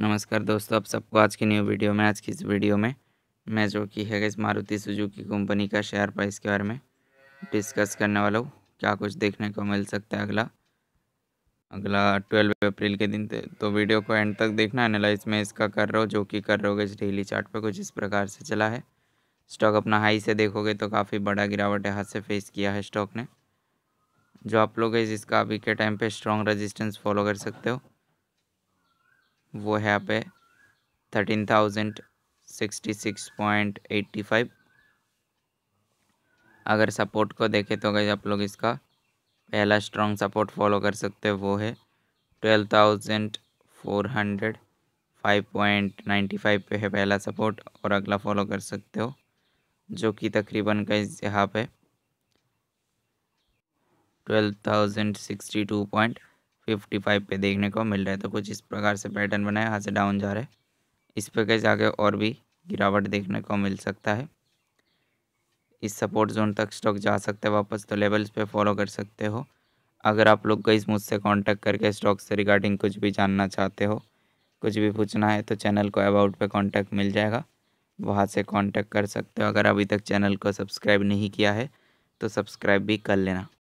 नमस्कार दोस्तों आप सबको आज की न्यू वीडियो में आज की इस वीडियो में मैं जो कि है इस मारुति सुजुकी कंपनी का शेयर प्राइस के बारे में डिस्कस करने वाला हूँ क्या कुछ देखने को मिल सकता है अगला अगला ट्वेल्व अप्रैल के दिन तो वीडियो को एंड तक देखना एनालाइज में इसका कर रहा हूँ जो कि कर रहे हो डेली चार्ट पर कुछ इस प्रकार से चला है स्टॉक अपना हाई से देखोगे तो काफ़ी बड़ा गिरावट हाथ से फेस किया है स्टॉक ने जो आप लोग इसका अभी के टाइम पर स्ट्रॉन्ग रजिस्टेंस फॉलो कर सकते हो वो है यहाँ पे thirteen thousand sixty six point eighty five अगर सपोर्ट को देखें तो गई आप लोग इसका पहला स्ट्रॉन्ग सपोर्ट फॉलो कर सकते हो वो है twelve thousand four hundred five point ninety five पे है पहला सपोर्ट और अगला फॉलो कर सकते हो जो कि तकरीबन का यहाँ पे twelve thousand sixty two point fifty five पे देखने को मिल रहा है तो कुछ इस प्रकार से पैटर्न बना है यहाँ से डाउन जा रहा है इस पर कैसे आगे और भी गिरावट देखने को मिल सकता है इस सपोर्ट जोन तक स्टॉक जा सकते हैं वापस तो लेवल्स पे फॉलो कर सकते हो अगर आप लोग गई मुझसे कांटेक्ट करके स्टॉक से रिगार्डिंग कुछ भी जानना चाहते हो कुछ भी पूछना है तो चैनल को अबाउट पे कांटेक्ट मिल जाएगा वहाँ से कांटेक्ट कर सकते हो अगर अभी तक चैनल को सब्सक्राइब नहीं किया है तो सब्सक्राइब भी कर लेना